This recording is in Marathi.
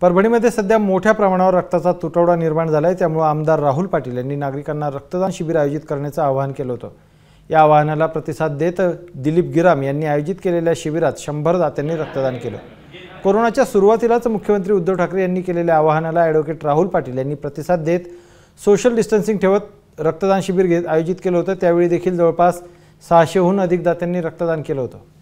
परभणीमध्ये सध्या मोठ्या प्रमाणावर रक्ताचा तुटवडा निर्माण झाला आहे त्यामुळे आमदार राहुल पाटील यांनी नागरिकांना रक्तदान शिबिर आयोजित करण्याचं आवाहन केलं होतं या आवाहनाला प्रतिसाद देत दिलीप गिराम यांनी आयोजित केलेल्या शिबिरात शंभर दात्यांनी रक्तदान केलं कोरोनाच्या सुरुवातीलाच मुख्यमंत्री उद्धव ठाकरे यांनी केलेल्या आवाहनाला ॲडव्होकेट राहुल पाटील यांनी प्रतिसाद देत सोशल डिस्टन्सिंग ठेवत रक्तदान शिबिर घेत आयोजित केलं होतं त्यावेळी देखील जवळपास सहाशेहून अधिक दात्यांनी रक्तदान केलं होतं